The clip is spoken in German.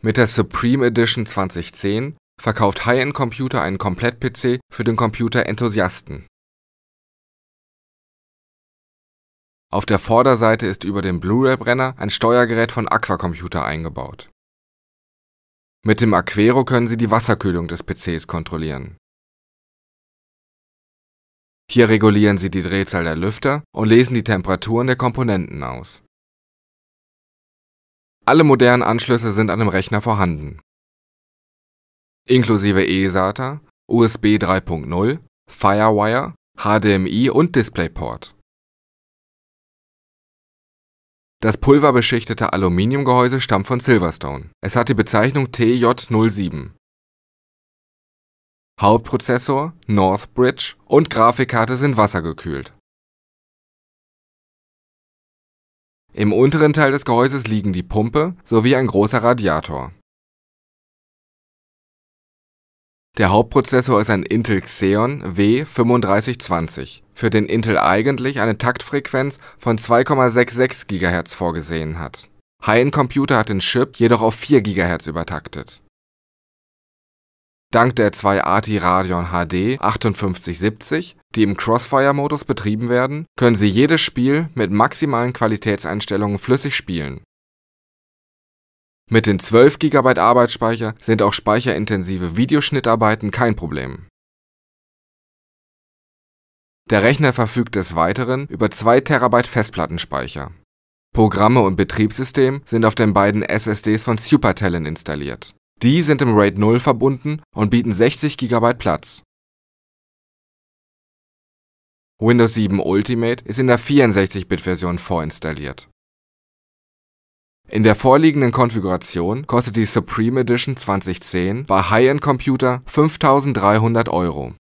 Mit der Supreme Edition 2010 verkauft High-End Computer einen Komplett-PC für den Computer-Enthusiasten. Auf der Vorderseite ist über dem Blu-ray-Brenner ein Steuergerät von Aqua Computer eingebaut. Mit dem Aquero können Sie die Wasserkühlung des PCs kontrollieren. Hier regulieren Sie die Drehzahl der Lüfter und lesen die Temperaturen der Komponenten aus alle modernen Anschlüsse sind an dem Rechner vorhanden. Inklusive eSATA, USB 3.0, Firewire, HDMI und DisplayPort. Das pulverbeschichtete Aluminiumgehäuse stammt von Silverstone. Es hat die Bezeichnung TJ07. Hauptprozessor, Northbridge und Grafikkarte sind wassergekühlt Im unteren Teil des Gehäuses liegen die Pumpe sowie ein großer Radiator. Der Hauptprozessor ist ein Intel Xeon W3520, für den Intel eigentlich eine Taktfrequenz von 2,66 GHz vorgesehen hat. High-End Computer hat den Chip jedoch auf 4 GHz übertaktet Dank der zwei ATI Radeon HD 5870, die im Crossfire-Modus betrieben werden, können Sie jedes Spiel mit maximalen Qualitätseinstellungen flüssig spielen. Mit den 12 GB Arbeitsspeicher sind auch speicherintensive Videoschnittarbeiten kein Problem. Der Rechner verfügt des Weiteren über 2 TB Festplattenspeicher. Programme und Betriebssystem sind auf den beiden SSDs von Supertalent installiert die sind im RAID 0 verbunden und bieten 60 GB Platz. Windows 7 Ultimate ist in der 64-Bit-Version vorinstalliert. In der vorliegenden Konfiguration kostet die Supreme Edition 2010 bei High-End-Computer 5.300 Euro